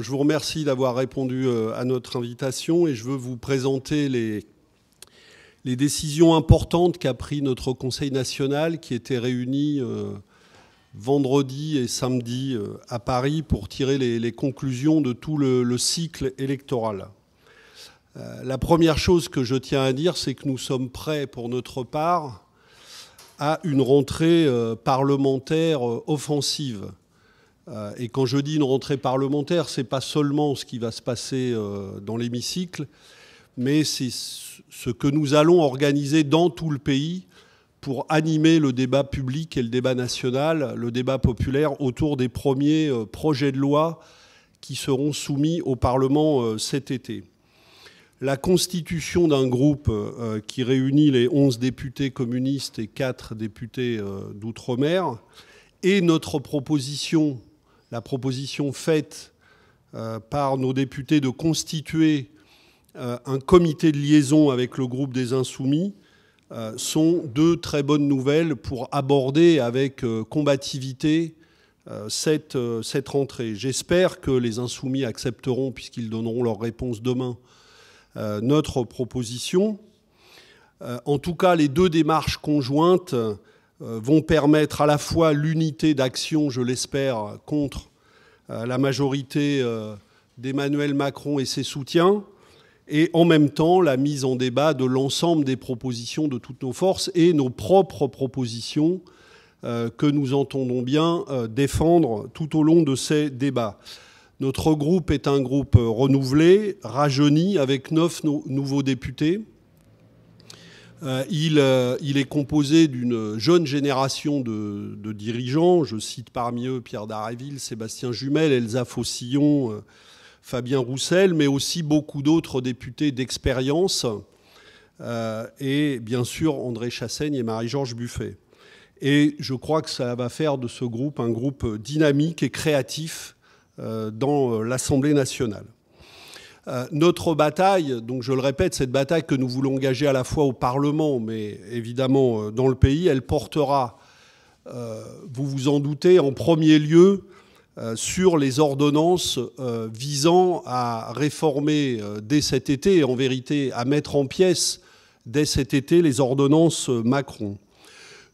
je vous remercie d'avoir répondu euh, à notre invitation et je veux vous présenter les, décisions importantes qu'a pris notre Conseil national qui était réuni euh, vendredi et samedi euh, à Paris pour tirer les, conclusions de tout le, cycle électoral. la première chose que je tiens à dire, c'est que nous sommes prêts pour notre part à une rentrée parlementaire offensive. Euh, et quand je dis une rentrée parlementaire, ce n'est pas seulement ce qui va se passer euh, dans l'hémicycle, mais c'est ce que nous allons organiser dans tout le pays pour animer le débat public et le débat national, le débat populaire autour des premiers euh, projets de loi qui seront soumis au Parlement cet été. La constitution d'un groupe qui réunit les 11 députés communistes et 4 députés d'outre-mer et notre proposition la proposition faite euh, par nos députés de constituer euh, un comité de liaison avec le groupe des Insoumis euh, sont deux très bonnes nouvelles pour aborder avec combativité cette, cette rentrée. J'espère que les Insoumis accepteront, puisqu'ils donneront leur réponse demain, notre proposition. En tout cas, les deux démarches conjointes euh, vont permettre à la fois l'unité d'action, je l'espère, contre euh, la majorité euh, d'Emmanuel Macron et ses soutiens, et en même temps la mise en débat de l'ensemble des propositions de toutes nos forces et nos propres propositions que nous entendons bien défendre tout au long de ces débats. Notre groupe est un groupe renouvelé, rajeuni, avec neuf nouveaux députés. Euh, euh, il, est composé d'une jeune génération de, dirigeants. Je cite parmi eux Pierre Daréville, Sébastien Jumel, Elsa Faucillon, euh, Fabien Roussel, mais aussi beaucoup d'autres députés d'expérience, et bien sûr André Chassaigne et Marie-Georges Buffet. Et je crois que ça va faire de ce groupe un groupe dynamique et créatif dans l'Assemblée nationale. Euh, notre bataille, donc je le répète, cette bataille que nous voulons engager à la fois au Parlement, mais évidemment euh, dans le pays, elle portera, euh, vous vous en doutez, en premier lieu sur les ordonnances visant à réformer dès cet été, et en vérité à mettre en pièces dès cet été les ordonnances Macron.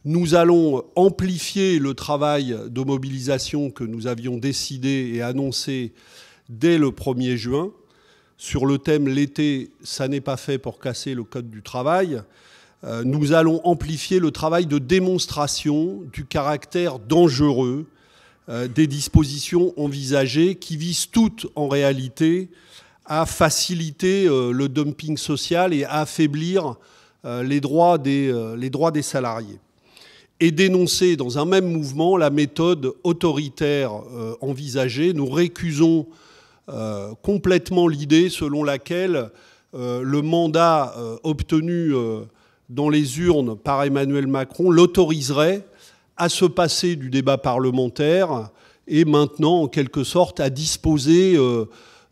Nous allons amplifier le travail de mobilisation que nous avions décidé et annoncé dès le 1er juin sur le thème l'été, ça n'est pas fait pour casser le code du travail. Euh, nous allons amplifier le travail de démonstration du caractère dangereux euh, des dispositions envisagées qui visent toutes en réalité à faciliter euh, le dumping social et à affaiblir les droits, des, les droits des salariés et dénoncer dans un même mouvement la méthode autoritaire envisagée. Nous récusons euh, complètement l'idée selon laquelle euh, le mandat euh, obtenu dans les urnes par Emmanuel Macron l'autoriserait à se passer du débat parlementaire et maintenant, en quelque sorte, à disposer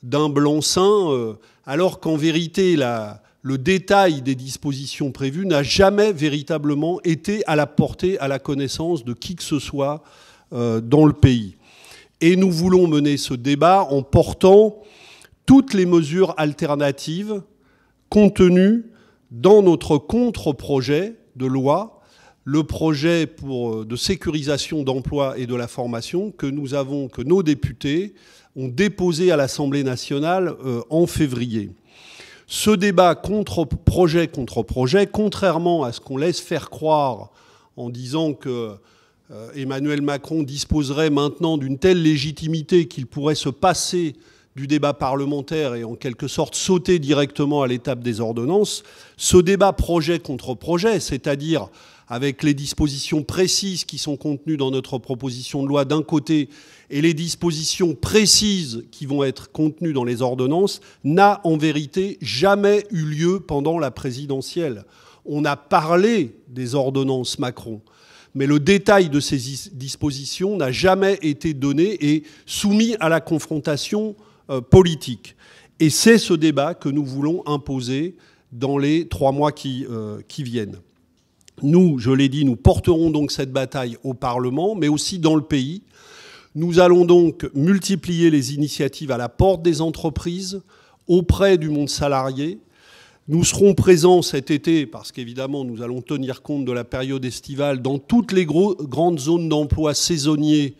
d'un blanc-seing, alors qu'en vérité, le détail des dispositions prévues n'a jamais véritablement été à la portée, à la connaissance de qui que ce soit dans le pays. Et nous voulons mener ce débat en portant toutes les mesures alternatives contenues dans notre contre-projet de loi, le projet euh, de sécurisation d'emploi et de la formation que nous avons, que nos députés ont déposé à l'Assemblée nationale euh, en février. Ce débat contre projet contre projet, contrairement à ce qu'on laisse faire croire en disant que euh, Emmanuel Macron disposerait maintenant d'une telle légitimité qu'il pourrait se passer du débat parlementaire et en quelque sorte sauter directement à l'étape des ordonnances, ce débat projet contre projet, c'est-à-dire avec les dispositions précises qui sont contenues dans notre proposition de loi d'un côté et les dispositions précises qui vont être contenues dans les ordonnances, n'a en vérité jamais eu lieu pendant la présidentielle. On a parlé des ordonnances Macron mais le détail de ces dispositions n'a jamais été donné et soumis à la confrontation euh, politique. Et c'est ce débat que nous voulons imposer dans les trois mois qui, euh, qui viennent. Nous, je l'ai dit, nous porterons donc cette bataille au Parlement, mais aussi dans le pays. Nous allons donc multiplier les initiatives à la porte des entreprises, auprès du monde salarié, nous serons présents cet été parce qu'évidemment nous allons tenir compte de la période estivale dans toutes les grandes zones d'emploi saisonniers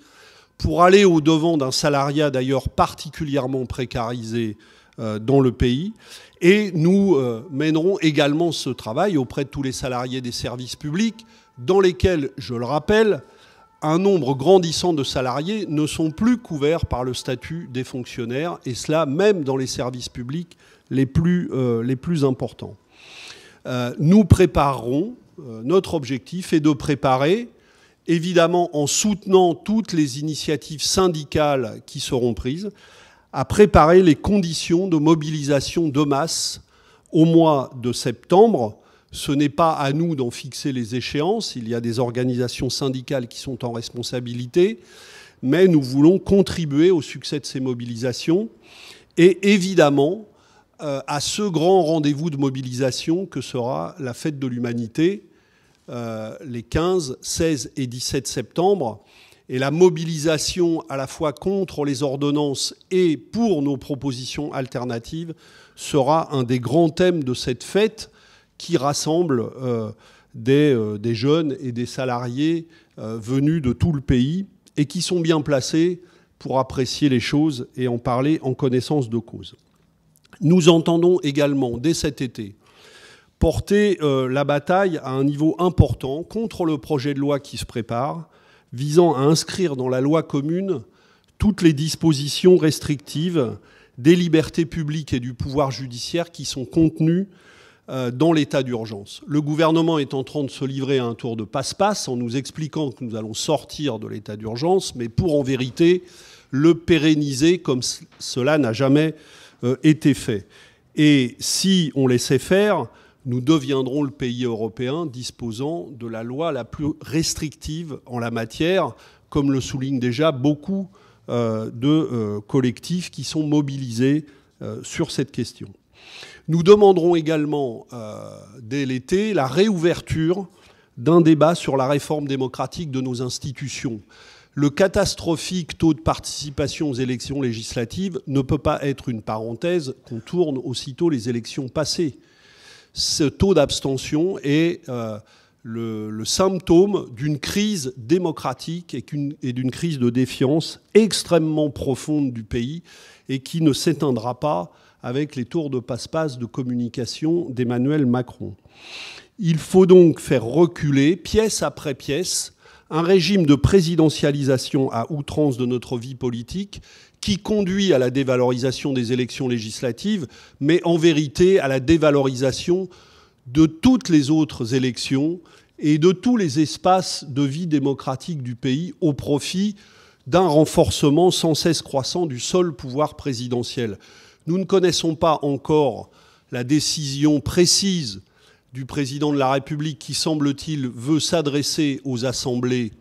pour aller au-devant d'un salariat d'ailleurs particulièrement précarisé euh, dans le pays. Et nous euh, mènerons également ce travail auprès de tous les salariés des services publics dans lesquels, je le rappelle, un nombre grandissant de salariés ne sont plus couverts par le statut des fonctionnaires, et cela même dans les services publics les plus, euh, les plus importants. Euh, nous préparerons, euh, notre objectif est de préparer, évidemment en soutenant toutes les initiatives syndicales qui seront prises, à préparer les conditions de mobilisation de masse au mois de septembre. Ce n'est pas à nous d'en fixer les échéances, il y a des organisations syndicales qui sont en responsabilité, mais nous voulons contribuer au succès de ces mobilisations. Et évidemment, euh, à ce grand rendez-vous de mobilisation que sera la fête de l'humanité euh, les 15, 16 et 17 septembre. Et la mobilisation à la fois contre les ordonnances et pour nos propositions alternatives sera un des grands thèmes de cette fête qui rassemble euh, des, jeunes et des salariés venus de tout le pays et qui sont bien placés pour apprécier les choses et en parler en connaissance de cause. Nous entendons également, dès cet été, porter euh, la bataille à un niveau important contre le projet de loi qui se prépare, visant à inscrire dans la loi commune toutes les dispositions restrictives des libertés publiques et du pouvoir judiciaire qui sont contenues euh, dans l'état d'urgence. Le gouvernement est en train de se livrer à un tour de passe-passe en nous expliquant que nous allons sortir de l'état d'urgence, mais pour en vérité le pérenniser comme cela n'a jamais euh, était fait. Et si on laissait faire, nous deviendrons le pays européen disposant de la loi la plus restrictive en la matière, comme le soulignent déjà beaucoup euh, de euh, collectifs qui sont mobilisés sur cette question. Nous demanderons également, dès l'été, la réouverture d'un débat sur la réforme démocratique de nos institutions le catastrophique taux de participation aux élections législatives ne peut pas être une parenthèse qu'on tourne aussitôt les élections passées. Ce taux d'abstention est euh, le, symptôme d'une crise démocratique et d'une crise de défiance extrêmement profonde du pays et qui ne s'éteindra pas avec les tours de passe-passe de communication d'Emmanuel Macron. Il faut donc faire reculer, pièce après pièce, un régime de présidentialisation à outrance de notre vie politique qui conduit à la dévalorisation des élections législatives, mais en vérité à la dévalorisation de toutes les autres élections et de tous les espaces de vie démocratique du pays au profit d'un renforcement sans cesse croissant du seul pouvoir présidentiel. Nous ne connaissons pas encore la décision précise du président de la République qui, semble-t-il, veut s'adresser aux assemblées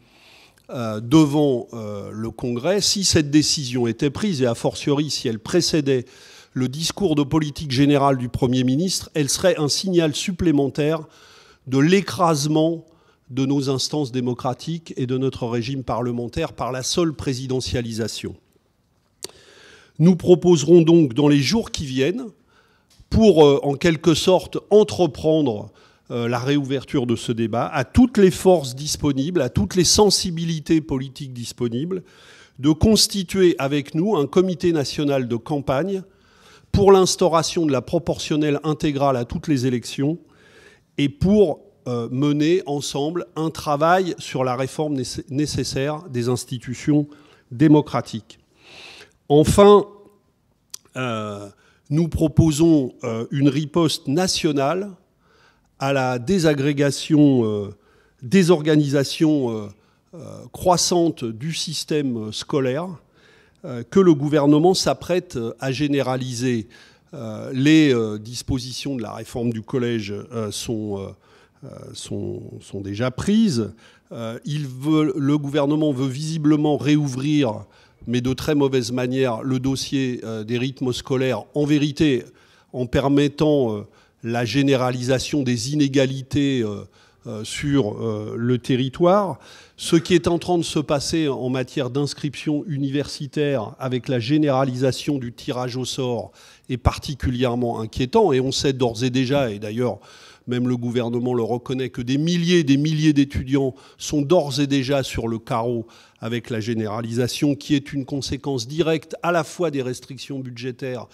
euh, devant euh, le Congrès, si cette décision était prise, et a fortiori si elle précédait le discours de politique générale du Premier ministre, elle serait un signal supplémentaire de l'écrasement de nos instances démocratiques et de notre régime parlementaire par la seule présidentialisation. Nous proposerons donc dans les jours qui viennent, pour, euh, en quelque sorte, entreprendre euh, la réouverture de ce débat à toutes les forces disponibles, à toutes les sensibilités politiques disponibles, de constituer avec nous un comité national de campagne pour l'instauration de la proportionnelle intégrale à toutes les élections et pour euh, mener ensemble un travail sur la réforme nécessaire des institutions démocratiques. Enfin, euh, nous proposons euh, une riposte nationale à la désagrégation, euh, désorganisation euh, croissante du système scolaire que le gouvernement s'apprête à généraliser. Les dispositions de la réforme du collège sont, sont, déjà prises. Il veut, le gouvernement veut visiblement réouvrir mais de très mauvaise manière, le dossier euh, des rythmes scolaires, en vérité, en permettant euh, la généralisation des inégalités euh, sur le territoire. Ce qui est en train de se passer en matière d'inscription universitaire avec la généralisation du tirage au sort est particulièrement inquiétant et on sait d'ores et déjà, et d'ailleurs même le gouvernement le reconnaît, que des milliers et des milliers d'étudiants sont d'ores et déjà sur le carreau avec la généralisation, qui est une conséquence directe à la fois des restrictions budgétaires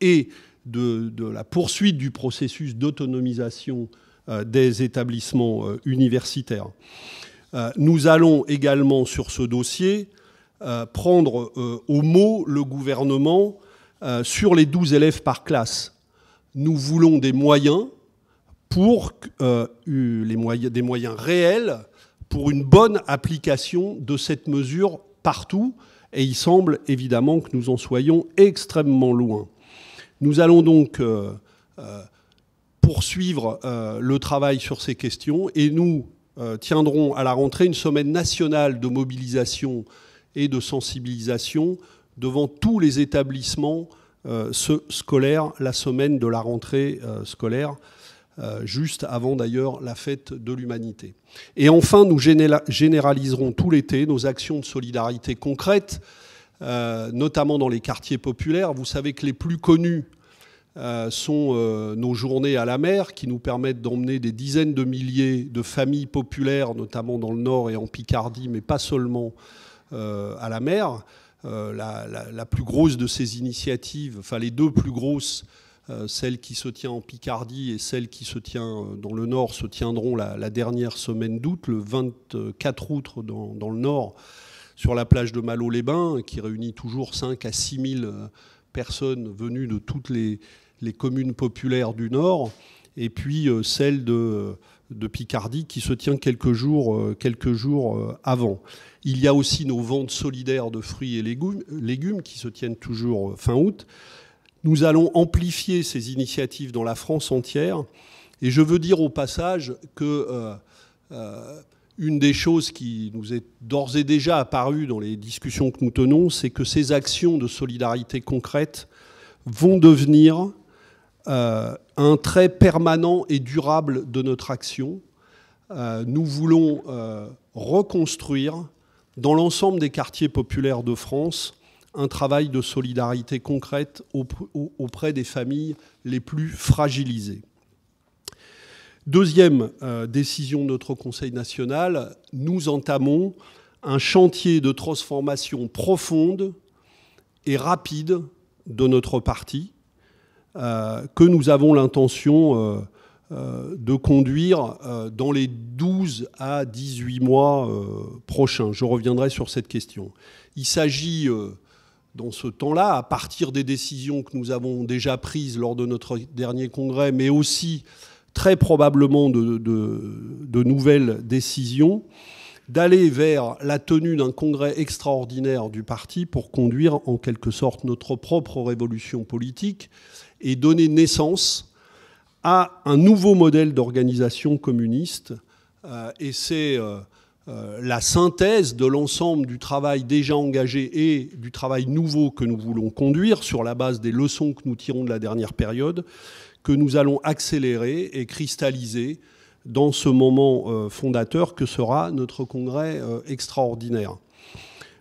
et de, la poursuite du processus d'autonomisation euh, des établissements euh, universitaires. Euh, nous allons également sur ce dossier prendre au mot le gouvernement sur les 12 élèves par classe. Nous voulons des moyens pour euh, les moyens, des moyens réels pour une bonne application de cette mesure partout. Et il semble évidemment que nous en soyons extrêmement loin. Nous allons donc euh, euh, poursuivre le travail sur ces questions et nous tiendrons à la rentrée une semaine nationale de mobilisation et de sensibilisation devant tous les établissements scolaires la semaine de la rentrée scolaire. Euh, juste avant d'ailleurs la fête de l'humanité. Et enfin, nous généraliserons tout l'été nos actions de solidarité concrètes, euh, notamment dans les quartiers populaires. Vous savez que les plus connus euh, sont nos journées à la mer, qui nous permettent d'emmener des dizaines de milliers de familles populaires, notamment dans le Nord et en Picardie, mais pas seulement à la mer. La, la plus grosse de ces initiatives, enfin les deux plus grosses, euh, celle qui se tient en Picardie et celle qui se tient euh, dans le nord se tiendront la, dernière semaine d'août, le 24 août dans, le nord, sur la plage de Malo-les-Bains, qui réunit toujours 5 à 6 000 euh, personnes venues de toutes les, communes populaires du nord, et puis celle de Picardie qui se tient quelques jours, quelques jours avant. Il y a aussi nos ventes solidaires de fruits et légumes qui se tiennent toujours fin août. Nous allons amplifier ces initiatives dans la France entière. Et je veux dire au passage que euh, euh, une des choses qui nous est d'ores et déjà apparue dans les discussions que nous tenons, c'est que ces actions de solidarité concrète vont devenir euh, un trait permanent et durable de notre action. nous voulons reconstruire dans l'ensemble des quartiers populaires de France un travail de solidarité concrète auprès des familles les plus fragilisées. Deuxième euh, décision de notre Conseil national, nous entamons un chantier de transformation profonde et rapide de notre parti euh, que nous avons l'intention euh, de conduire dans les 12 à 18 mois prochains. Je reviendrai sur cette question. Il s'agit dans ce temps-là, à partir des décisions que nous avons déjà prises lors de notre dernier congrès, mais aussi très probablement de, nouvelles décisions, d'aller vers la tenue d'un congrès extraordinaire du parti pour conduire en quelque sorte notre propre révolution politique et donner naissance à un nouveau modèle d'organisation communiste. Euh, et c'est euh, euh, la synthèse de l'ensemble du travail déjà engagé et du travail nouveau que nous voulons conduire sur la base des leçons que nous tirons de la dernière période, que nous allons accélérer et cristalliser dans ce moment euh, fondateur que sera notre congrès euh, extraordinaire.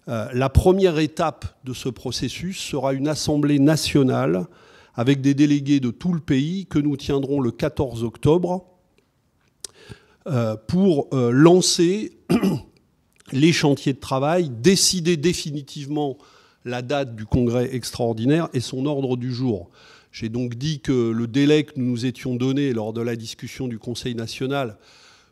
La première étape de ce processus sera une assemblée nationale avec des délégués de tout le pays que nous tiendrons le 14 octobre euh, pour euh, lancer les chantiers de travail, décider définitivement la date du congrès extraordinaire et son ordre du jour. J'ai donc dit que le délai que nous nous étions donné lors de la discussion du Conseil national,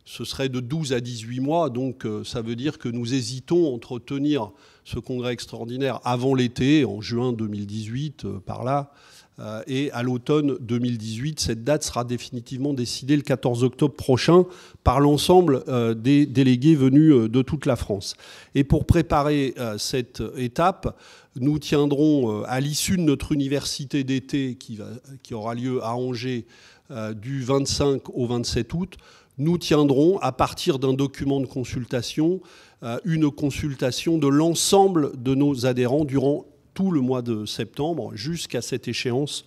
ce serait de 12 à 18 mois, donc euh, ça veut dire que nous hésitons entre tenir ce congrès extraordinaire avant l'été, en juin 2018, par là, euh, et à l'automne 2018, cette date sera définitivement décidée le 14 octobre prochain par l'ensemble euh, des délégués venus euh, de toute la France. Et pour préparer cette étape, nous tiendrons à l'issue de notre université d'été qui, aura lieu à Angers du 25 au 27 août, nous tiendrons à partir d'un document de consultation une consultation de l'ensemble de nos adhérents durant tout le mois de septembre jusqu'à cette échéance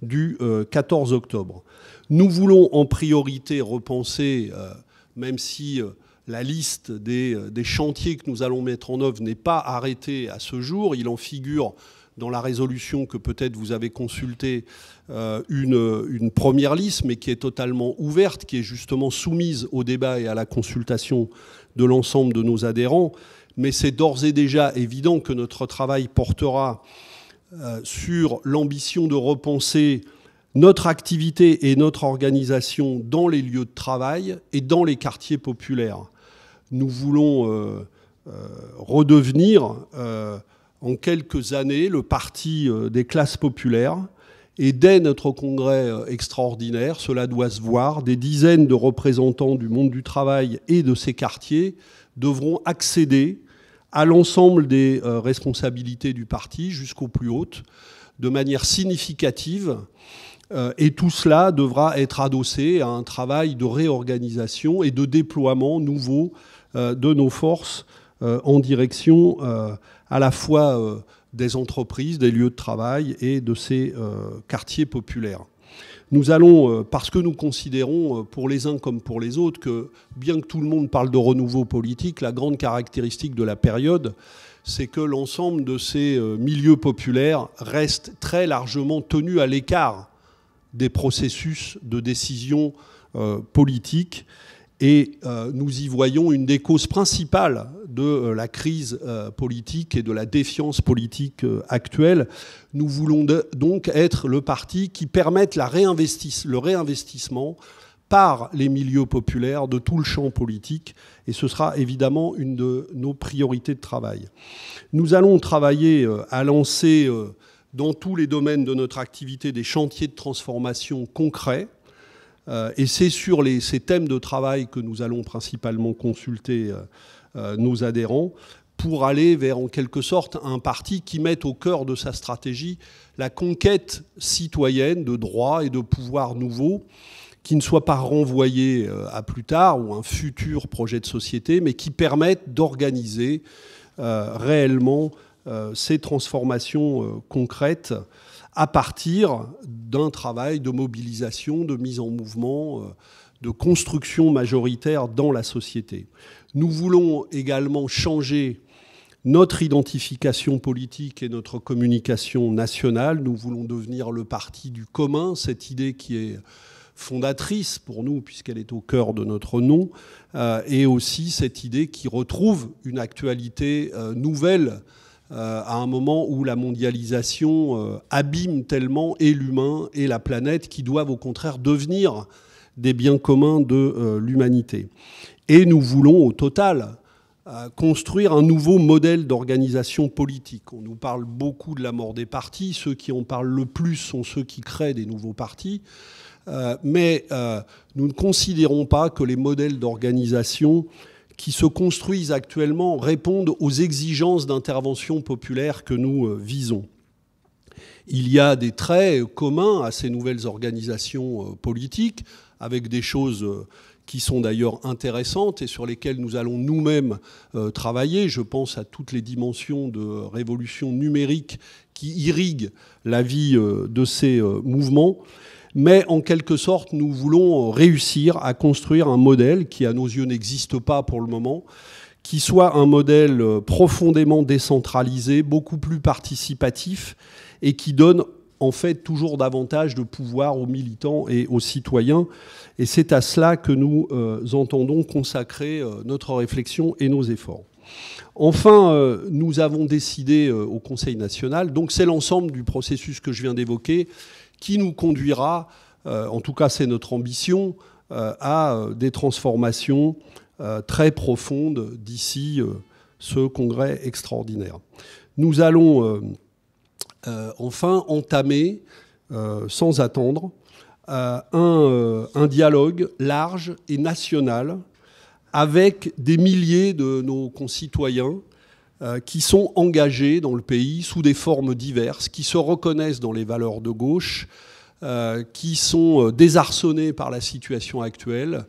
du 14 euh, octobre. Nous voulons en priorité repenser, euh, même si euh, la liste des, chantiers que nous allons mettre en œuvre n'est pas arrêtée à ce jour, il en figure dans la résolution que peut-être vous avez consultée une, une, première liste, mais qui est totalement ouverte, qui est justement soumise au débat et à la consultation de l'ensemble de nos adhérents mais c'est d'ores et déjà évident que notre travail portera euh, sur l'ambition de repenser notre activité et notre organisation dans les lieux de travail et dans les quartiers populaires. Nous voulons euh, euh, redevenir en quelques années le parti des classes populaires. Et dès notre congrès extraordinaire, cela doit se voir, des dizaines de représentants du monde du travail et de ces quartiers devront accéder à l'ensemble des euh, responsabilités du parti jusqu'aux plus hautes de manière significative. Euh, et tout cela devra être adossé à un travail de réorganisation et de déploiement nouveau euh, de nos forces en direction à la fois des entreprises, des lieux de travail et de ces quartiers populaires. Nous allons, euh, parce que nous considérons, euh, pour les uns comme pour les autres, que bien que tout le monde parle de renouveau politique, la grande caractéristique de la période, c'est que l'ensemble de ces euh, milieux populaires reste très largement tenu à l'écart des processus de décision politique. Et nous y voyons une des causes principales de euh, la crise euh, politique et de la défiance politique euh, actuelle. Nous voulons donc être le parti qui permette le réinvestissement par les milieux populaires de tout le champ politique, et ce sera évidemment une de nos priorités de travail. Nous allons travailler à lancer dans tous les domaines de notre activité des chantiers de transformation concrets, et c'est sur ces thèmes de travail que nous allons principalement consulter euh, nos adhérents pour aller vers, en quelque sorte, un parti qui mette au cœur de sa stratégie la conquête citoyenne de droits et de pouvoirs nouveaux, qui ne soit pas renvoyé euh, à plus tard ou un futur projet de société, mais qui permette d'organiser euh, réellement ces transformations concrètes à partir d'un travail de mobilisation, de mise en mouvement de construction majoritaire dans la société. Nous voulons également changer notre identification politique et notre communication nationale. Nous voulons devenir le parti du commun, cette idée qui est fondatrice pour nous, puisqu'elle est au cœur de notre nom, et euh, aussi cette idée qui retrouve une actualité euh, nouvelle euh, à un moment où la mondialisation abîme tellement et l'humain et la planète qui doivent au contraire devenir des biens communs de euh, l'humanité. Et nous voulons au total euh, construire un nouveau modèle d'organisation politique. On nous parle beaucoup de la mort des partis, ceux qui en parlent le plus sont ceux qui créent des nouveaux partis, euh, mais nous ne considérons pas que les modèles d'organisation qui se construisent actuellement répondent aux exigences d'intervention populaire que nous visons. Il y a des traits communs à ces nouvelles organisations politiques, avec des choses euh, qui sont d'ailleurs intéressantes et sur lesquelles nous allons nous-mêmes euh, travailler. Je pense à toutes les dimensions de révolution numérique qui irriguent la vie euh, de ces mouvements. Mais en quelque sorte, nous voulons réussir à construire un modèle qui, à nos yeux, n'existe pas pour le moment, qui soit un modèle profondément décentralisé, beaucoup plus participatif et qui donne en fait toujours davantage de pouvoir aux militants et aux citoyens. Et c'est à cela que nous euh, entendons consacrer euh, notre réflexion et nos efforts. Enfin, euh, nous avons décidé au Conseil national, donc c'est l'ensemble du processus que je viens d'évoquer, qui nous conduira, en tout cas c'est notre ambition, à des transformations très profondes d'ici ce congrès extraordinaire. Nous allons euh, enfin entamer, euh, sans attendre, euh, un, dialogue large et national avec des milliers de nos concitoyens qui sont engagés dans le pays sous des formes diverses, qui se reconnaissent dans les valeurs de gauche, qui sont désarçonnés par la situation actuelle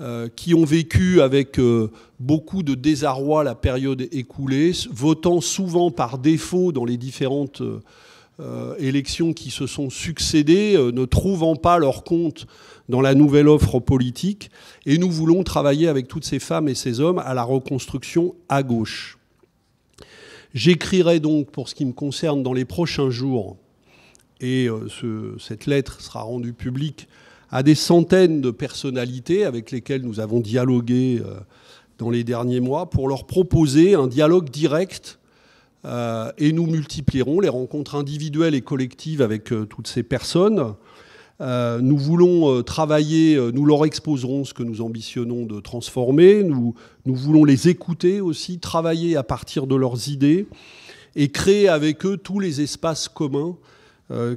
euh, qui ont vécu avec euh, beaucoup de désarroi la période écoulée, votant souvent par défaut dans les différentes euh, élections qui se sont succédées, ne trouvant pas leur compte dans la nouvelle offre politique. Et nous voulons travailler avec toutes ces femmes et ces hommes à la reconstruction à gauche. J'écrirai donc, pour ce qui me concerne, dans les prochains jours, et cette lettre sera rendue publique à des centaines de personnalités avec lesquelles nous avons dialogué euh, dans les derniers mois pour leur proposer un dialogue direct. Euh, et nous multiplierons les rencontres individuelles et collectives avec euh, toutes ces personnes. nous voulons travailler, nous leur exposerons ce que nous ambitionnons de transformer, nous, nous voulons les écouter aussi, travailler à partir de leurs idées et créer avec eux tous les espaces communs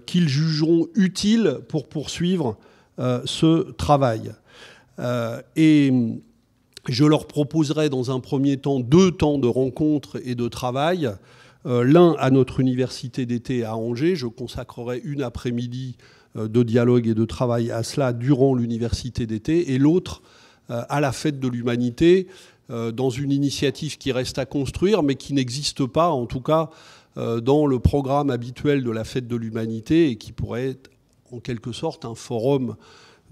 qu'ils jugeront utiles pour poursuivre euh, ce travail. Euh, et je leur proposerai dans un premier temps deux temps de rencontre et de travail. Euh, l'un à notre université d'été à Angers. Je consacrerai une après-midi de dialogue et de travail à cela durant l'université d'été. Et l'autre à la fête de l'humanité dans une initiative qui reste à construire, mais qui n'existe pas, en tout cas, dans le programme habituel de la fête de l'humanité et qui pourrait être en quelque sorte un forum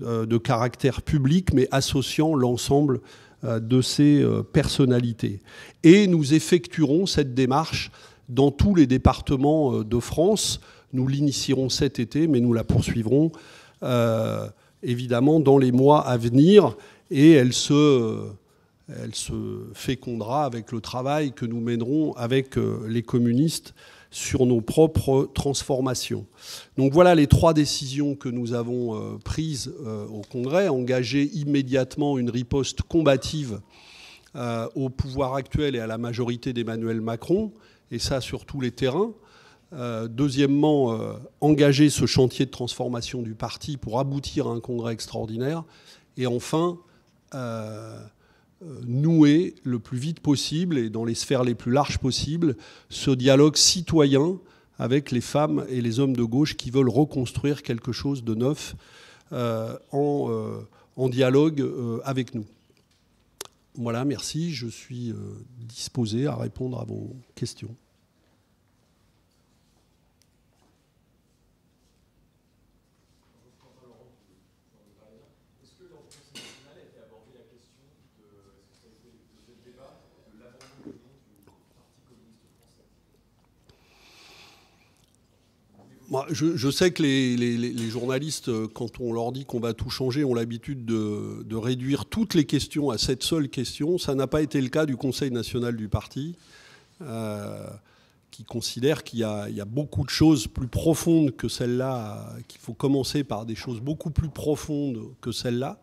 euh, de caractère public, mais associant l'ensemble euh, de ces euh, personnalités. Et nous effectuerons cette démarche dans tous les départements de France. Nous l'initierons cet été, mais nous la poursuivrons évidemment dans les mois à venir. Et elle se, elle se fécondera avec le travail que nous mènerons avec les communistes sur nos propres transformations. Donc voilà les trois décisions que nous avons euh, prises euh, au Congrès. Engager immédiatement une riposte combative euh, au pouvoir actuel et à la majorité d'Emmanuel Macron, et ça sur tous les terrains. deuxièmement, engager ce chantier de transformation du parti pour aboutir à un Congrès extraordinaire. Et enfin, nouer le plus vite possible et dans les sphères les plus larges possibles ce dialogue citoyen avec les femmes et les hommes de gauche qui veulent reconstruire quelque chose de neuf euh, euh, en, dialogue euh, avec nous. Voilà, merci. Je suis disposé à répondre à vos questions. je, sais que les, journalistes, euh, quand on leur dit qu'on va tout changer, ont l'habitude de, réduire toutes les questions à cette seule question. Ça n'a pas été le cas du Conseil national du parti, euh, qui considère qu'il y, a beaucoup de choses plus profondes que celle là qu'il faut commencer par des choses beaucoup plus profondes que celle là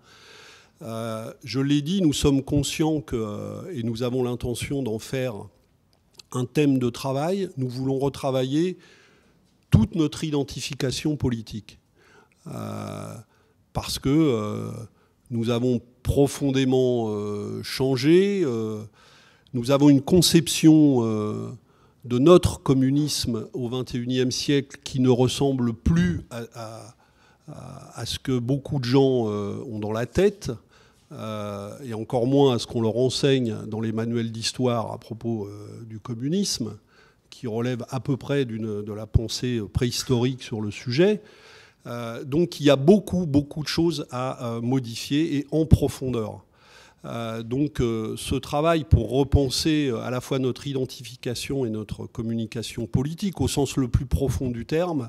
euh, je l'ai dit, nous sommes conscients que, et nous avons l'intention d'en faire un thème de travail. Nous voulons retravailler toute notre identification politique. Euh, parce que euh, nous avons profondément euh, changé, nous avons une conception de notre communisme au XXIe siècle qui ne ressemble plus à, ce que beaucoup de gens ont dans la tête. et encore moins à ce qu'on leur enseigne dans les manuels d'histoire à propos du communisme qui relève à peu près de la pensée préhistorique sur le sujet. Euh, donc il y a beaucoup, beaucoup de choses à euh, modifier et en profondeur. Euh, donc ce travail pour repenser à la fois notre identification et notre communication politique au sens le plus profond du terme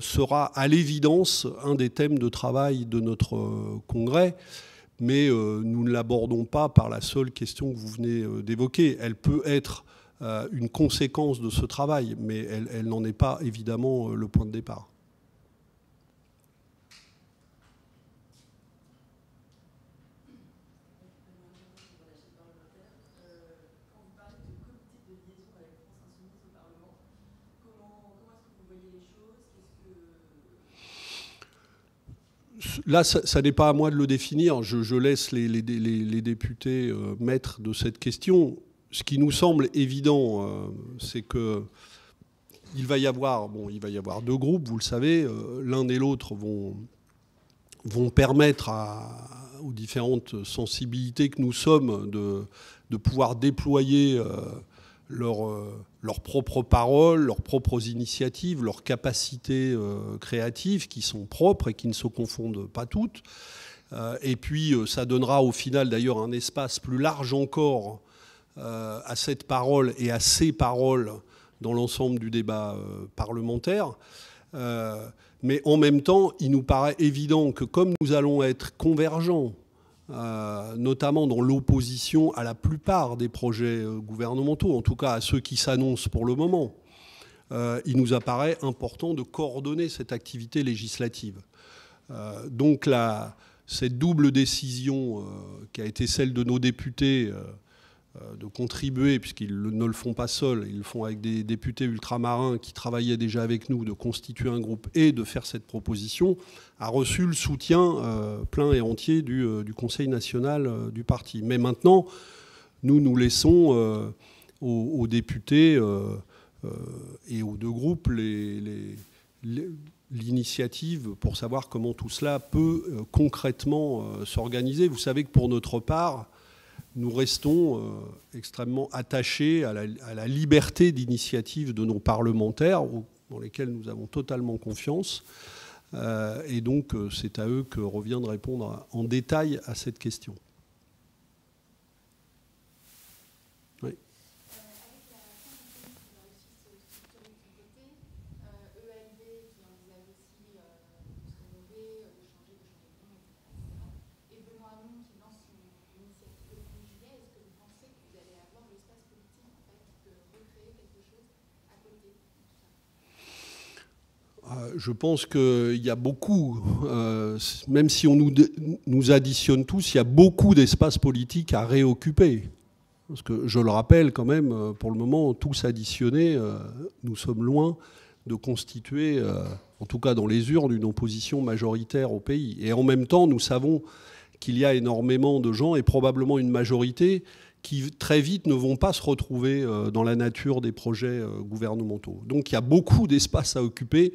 sera à l'évidence un des thèmes de travail de notre congrès mais nous ne l'abordons pas par la seule question que vous venez d'évoquer. Elle peut être euh, une conséquence de ce travail, mais elle, n'en est pas évidemment euh, le point de départ. là, ça, n'est pas à moi de le définir. Je, laisse les, députés euh, maîtres de cette question ce qui nous semble évident, euh, c'est que il va y avoir, bon, il va y avoir deux groupes, vous le savez, euh, l'un et l'autre vont, vont permettre aux différentes sensibilités que nous sommes de, de pouvoir déployer euh, leurs propres paroles, leurs propres initiatives, leurs capacités créatives qui sont propres et qui ne se confondent pas toutes. et puis ça donnera au final d'ailleurs un espace plus large encore euh, à cette parole et à ces paroles dans l'ensemble du débat euh, parlementaire. Euh, mais en même temps, il nous paraît évident que comme nous allons être convergents, notamment dans l'opposition à la plupart des projets gouvernementaux, en tout cas à ceux qui s'annoncent pour le moment, il nous apparaît important de coordonner cette activité législative. donc cette double décision qui a été celle de nos députés euh, de contribuer, puisqu'ils ne le font pas seuls, ils le font avec des députés ultramarins qui travaillaient déjà avec nous, de constituer un groupe et de faire cette proposition, a reçu le soutien euh, plein et entier du, euh, Conseil national du parti. Mais maintenant, nous nous laissons aux, députés et aux deux groupes l'initiative pour savoir comment tout cela peut concrètement s'organiser. Vous savez que pour notre part, nous restons euh, extrêmement attachés à la, liberté d'initiative de nos parlementaires, dans lesquels nous avons totalement confiance. Euh, et donc, euh, c'est à eux que revient de répondre en détail à cette question. je pense qu'il y a beaucoup, euh, même si on nous, additionne tous, il y a beaucoup d'espace politique à réoccuper. Parce que je le rappelle quand même, euh, pour le moment, tous additionnés, euh, nous sommes loin de constituer, en tout cas dans les urnes, une opposition majoritaire au pays. Et en même temps, nous savons qu'il y a énormément de gens, et probablement une majorité, qui très vite ne vont pas se retrouver dans la nature des projets gouvernementaux. Donc il y a beaucoup d'espace à occuper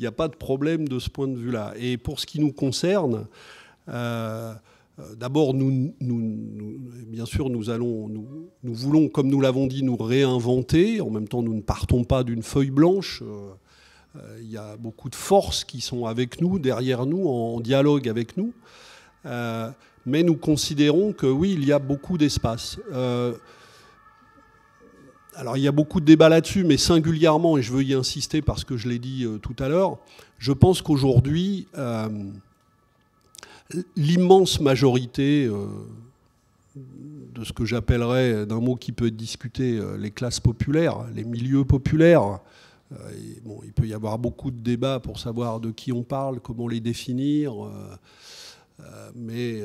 il n'y a pas de problème de ce point de vue-là. Et pour ce qui nous concerne, euh, D'abord, nous, bien sûr, nous, allons, nous, voulons, comme nous l'avons dit, nous réinventer. En même temps, nous ne partons pas d'une feuille blanche. Euh, euh, il y a beaucoup de forces qui sont avec nous, derrière nous, en dialogue avec nous. mais nous considérons que oui, il y a beaucoup d'espace alors il y a beaucoup de débats là-dessus, mais singulièrement, et je veux y insister parce que je l'ai dit euh, tout à l'heure, je pense qu'aujourd'hui, euh, l'immense majorité euh, de ce que j'appellerais, d'un mot qui peut être discuté, les classes populaires, les milieux populaires, il peut y avoir beaucoup de débats pour savoir de qui on parle, comment les définir, mais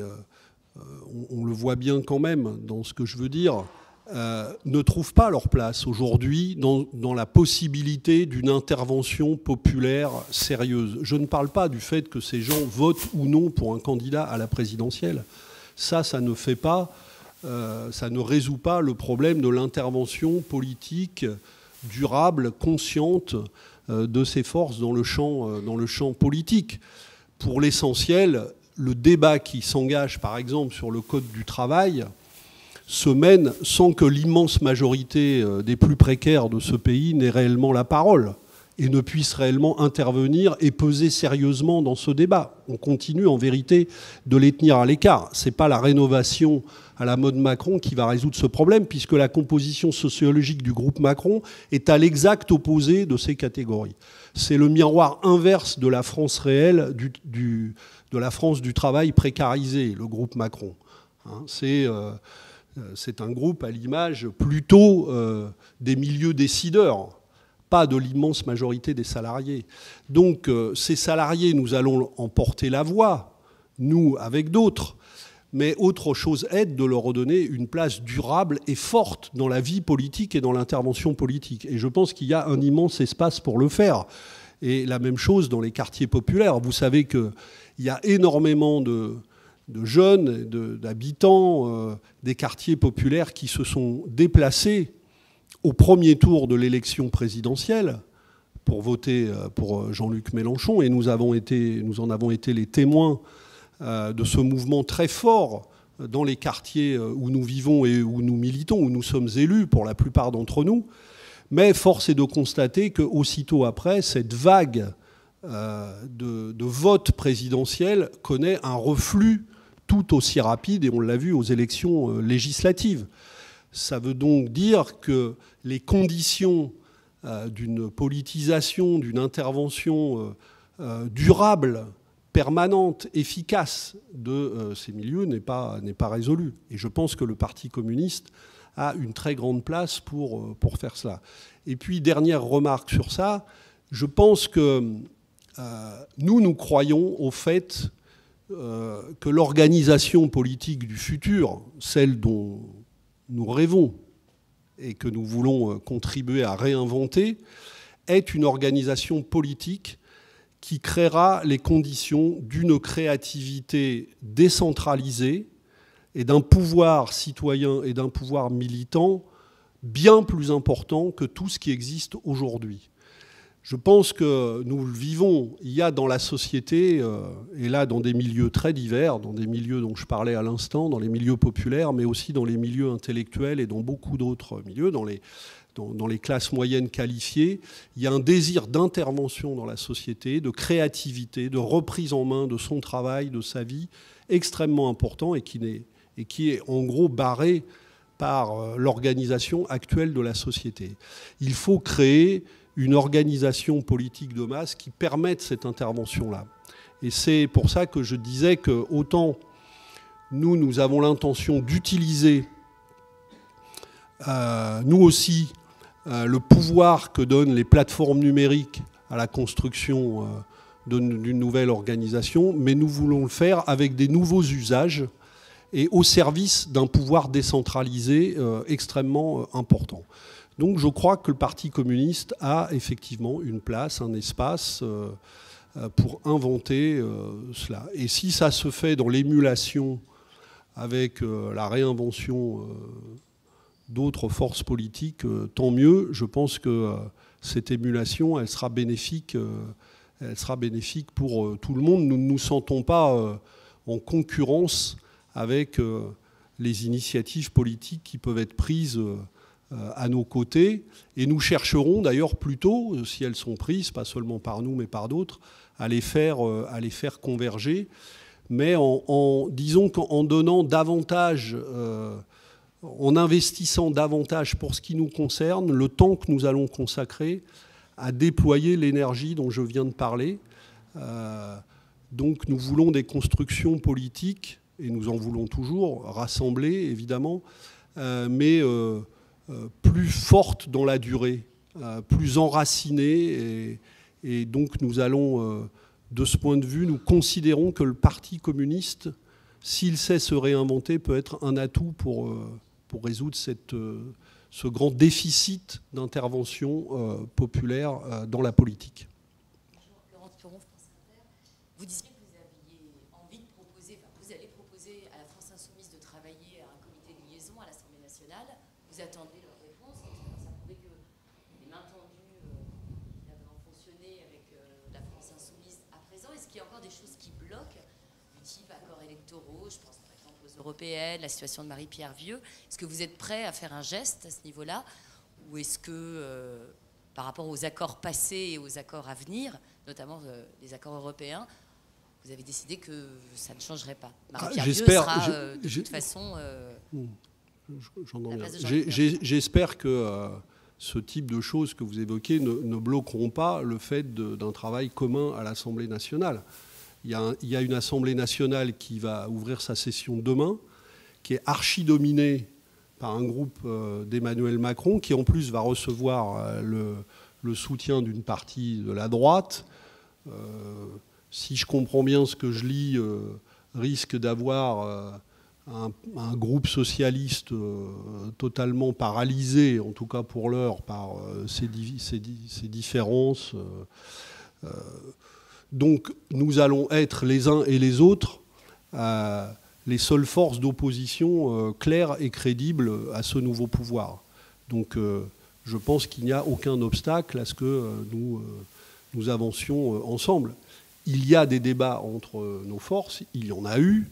on, le voit bien quand même dans ce que je veux dire euh, ne trouvent pas leur place aujourd'hui dans, la possibilité d'une intervention populaire sérieuse. Je ne parle pas du fait que ces gens votent ou non pour un candidat à la présidentielle. Ça, ça ne fait pas, euh, ça ne résout pas le problème de l'intervention politique durable, consciente euh, de ses forces dans le champ, dans le champ politique. Pour l'essentiel, le débat qui s'engage, par exemple, sur le code du travail, se mène sans que l'immense majorité euh, des plus précaires de ce pays n'ait réellement la parole et ne puisse réellement intervenir et peser sérieusement dans ce débat. On continue en vérité de les tenir à l'écart. Ce n'est pas la rénovation à la mode Macron qui va résoudre ce problème, puisque la composition sociologique du groupe Macron est à l'exact opposé de ces catégories. C'est le miroir inverse de la France réelle, du, de la France du travail précarisé, le groupe Macron. Hein, c'est euh, euh, c'est un groupe à l'image plutôt euh, des milieux décideurs, pas de l'immense majorité des salariés. Donc euh, ces salariés, nous allons en porter la voix, nous avec d'autres, mais autre chose est de leur redonner une place durable et forte dans la vie politique et dans l'intervention politique. Et je pense qu'il y a un immense espace pour le faire. Et la même chose dans les quartiers populaires. Vous savez qu'il y a énormément de, de jeunes, d'habitants euh, des quartiers populaires qui se sont déplacés au premier tour de l'élection présidentielle pour voter euh, pour euh, Jean-Luc Mélenchon, et nous, avons été, nous en avons été les témoins de ce mouvement très fort dans les quartiers où nous vivons et où nous militons, où nous sommes élus pour la plupart d'entre nous. Mais force est de constater que aussitôt après, cette vague de, de vote présidentiel connaît un reflux tout aussi rapide, et on l'a vu aux élections euh, législatives. Ça veut donc dire que les conditions euh, d'une politisation, d'une intervention euh, durable, permanente, efficace de ces milieux n'est pas, pas résolue. Et je pense que le Parti communiste a une très grande place pour, pour faire cela. Et puis, dernière remarque sur ça, je pense que nous, nous croyons au fait euh, que l'organisation politique du futur, celle dont nous rêvons et que nous voulons euh, contribuer à réinventer, est une organisation politique qui créera les conditions d'une créativité décentralisée et d'un pouvoir citoyen et d'un pouvoir militant bien plus important que tout ce qui existe aujourd'hui. Je pense que nous le vivons. Il y a dans la société, euh, et là dans des milieux très divers, dans des milieux dont je parlais à l'instant, dans les milieux populaires, mais aussi dans les milieux intellectuels et dans beaucoup d'autres milieux, dans les, classes moyennes qualifiées, il y a un désir d'intervention dans la société, de créativité, de reprise en main de son travail, de sa vie, extrêmement important et qui est en gros barré par euh, l'organisation actuelle de la société. Il faut créer une organisation politique de masse qui permette cette intervention-là. Et c'est pour ça que je disais que autant nous, nous avons l'intention d'utiliser, euh, nous aussi, euh, le pouvoir que donnent les plateformes numériques à la construction euh, d'une nouvelle organisation, mais nous voulons le faire avec des nouveaux usages et au service d'un pouvoir décentralisé extrêmement important. Donc je crois que le Parti communiste a effectivement une place, un espace euh, euh, pour inventer euh, cela. Et si ça se fait dans l'émulation avec la réinvention d'autres forces politiques, tant mieux. Je pense que cette émulation, elle sera bénéfique, elle sera bénéfique pour tout le monde. Nous ne nous sentons pas en concurrence avec les initiatives politiques qui peuvent être prises euh, à nos côtés. Et nous chercherons d'ailleurs plutôt, si elles sont prises, pas seulement par nous, mais par d'autres, à, les faire, euh, à les faire converger. Mais en, disons qu'en donnant davantage, euh, en investissant davantage pour ce qui nous concerne, le temps que nous allons consacrer à déployer l'énergie dont je viens de parler. donc nous voulons des constructions politiques, et nous en voulons toujours, rassemblées évidemment, mais euh, plus forte dans la durée, euh, plus enracinée. Et, donc nous allons, euh, de ce point de vue, nous considérons que le Parti communiste, s'il sait se réinventer, peut être un atout pour, pour résoudre cette, ce grand déficit d'intervention populaire dans la politique. Vous Il y a encore des choses qui bloquent, du type accords électoraux, je pense par exemple aux européennes, la situation de Marie-Pierre Vieux. Est-ce que vous êtes prêt à faire un geste à ce niveau-là Ou est-ce que, euh, par rapport aux accords passés et aux accords à venir, notamment euh, les accords européens, vous avez décidé que ça ne changerait pas ah, Marie-Pierre Vieux sera euh, de toute façon. J'espère que ce type de choses que vous évoquez ne, bloqueront pas le fait d'un travail commun à l'Assemblée nationale. Il y, a il une Assemblée nationale qui va ouvrir sa session demain, qui est archi-dominée par un groupe euh, d'Emmanuel Macron, qui en plus va recevoir euh, le, soutien d'une partie de la droite. Euh, si je comprends bien ce que je lis, risque d'avoir un, groupe socialiste euh, totalement paralysé, en tout cas pour l'heure, par euh, ces, différences. Euh, donc nous allons être les uns et les autres les seules forces d'opposition claires et crédibles à ce nouveau pouvoir. Donc je pense qu'il n'y a aucun obstacle à ce que nous avancions ensemble. Il y a des débats entre nos forces, il y en a eu,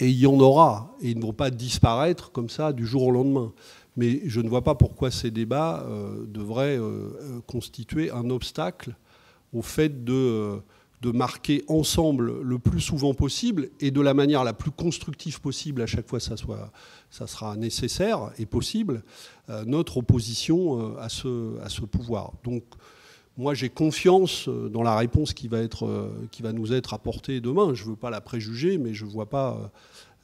et il y en aura, et ils ne vont pas disparaître comme ça du jour au lendemain. Mais je ne vois pas pourquoi ces débats euh, devraient euh, constituer un obstacle au fait de, euh, de, marquer ensemble le plus souvent possible et de la manière la plus constructive possible, à chaque fois ça, soit, ça sera nécessaire et possible, notre opposition à ce, à ce pouvoir. Donc moi, j'ai confiance euh, dans la réponse qui va, être, euh, qui va nous être apportée demain. Je ne veux pas la préjuger, mais je ne vois pas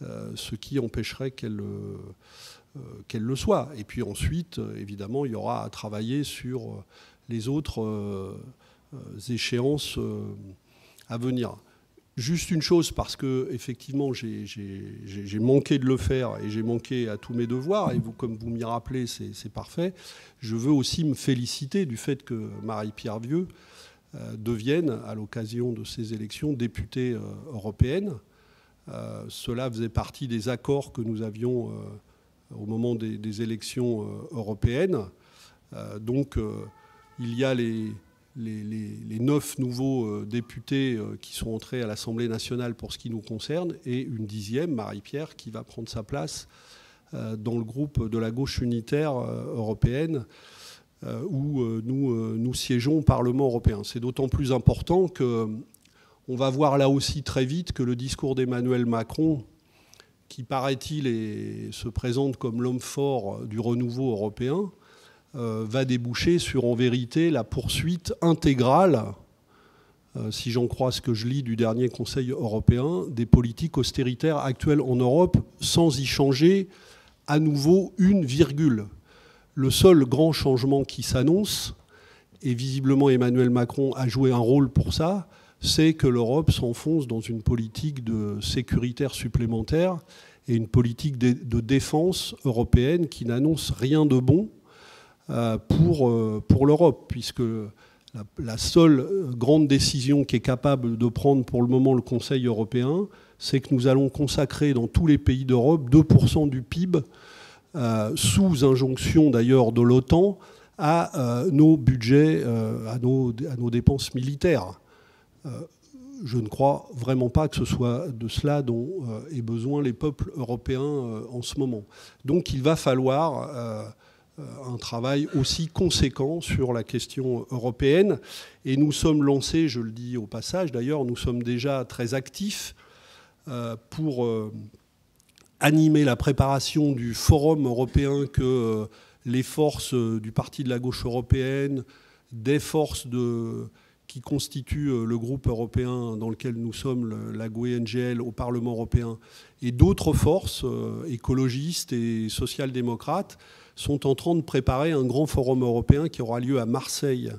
euh, ce qui empêcherait qu'elle le soit. Et puis ensuite, évidemment, il y aura à travailler sur les autres échéances à venir. Juste une chose, parce que effectivement j'ai manqué de le faire et j'ai manqué à tous mes devoirs, et vous, comme vous m'y rappelez, c'est parfait. Je veux aussi me féliciter du fait que Marie-Pierre Vieux euh, devienne, à l'occasion de ces élections, députée euh, européenne. Euh, cela faisait partie des accords que nous avions au moment des élections européennes. donc il y a les, les, neuf nouveaux euh, députés euh, qui sont entrés à l'Assemblée nationale pour ce qui nous concerne, et une dixième, Marie-Pierre, qui va prendre sa place euh, dans le groupe de la gauche unitaire européenne où nous, nous siégeons au Parlement européen. C'est d'autant plus important que on va voir là aussi très vite que le discours d'Emmanuel Macron, qui paraît-il se présente comme l'homme fort du renouveau européen, euh, va déboucher sur, en vérité, la poursuite intégrale, euh, si j'en crois ce que je lis du dernier Conseil européen, des politiques austéritaires actuelles en Europe, sans y changer à nouveau une virgule. Le seul grand changement qui s'annonce, et visiblement Emmanuel Macron a joué un rôle pour ça, c'est que l'Europe s'enfonce dans une politique de sécuritaire supplémentaire et une politique de défense européenne qui n'annonce rien de bon euh, pour, euh, pour l'Europe, puisque la, seule grande décision qui est capable de prendre pour le moment le Conseil européen, c'est que nous allons consacrer dans tous les pays d'Europe 2% du PIB, euh, sous injonction d'ailleurs de l'OTAN, à nos budgets, à, nos, à, nos, dépenses militaires. je ne crois vraiment pas que ce soit de cela dont aient besoin les peuples européens en ce moment. Donc il va falloir euh, un travail aussi conséquent sur la question européenne. Et nous sommes lancés, je le dis au passage d'ailleurs, nous sommes déjà très actifs euh, pour euh, animer la préparation du forum européen que les forces du Parti de la gauche européenne, des forces qui constituent le groupe européen dans lequel nous sommes, la GUE-NGL, au Parlement européen, et d'autres forces écologistes et social-démocrates, sont en train de préparer un grand forum européen qui aura lieu à Marseille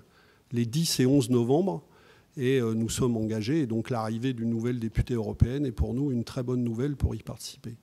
les 10 et 11 novembre. Et euh, nous sommes engagés. Et donc l'arrivée d'une nouvelle députée européenne est pour nous une très bonne nouvelle pour y participer.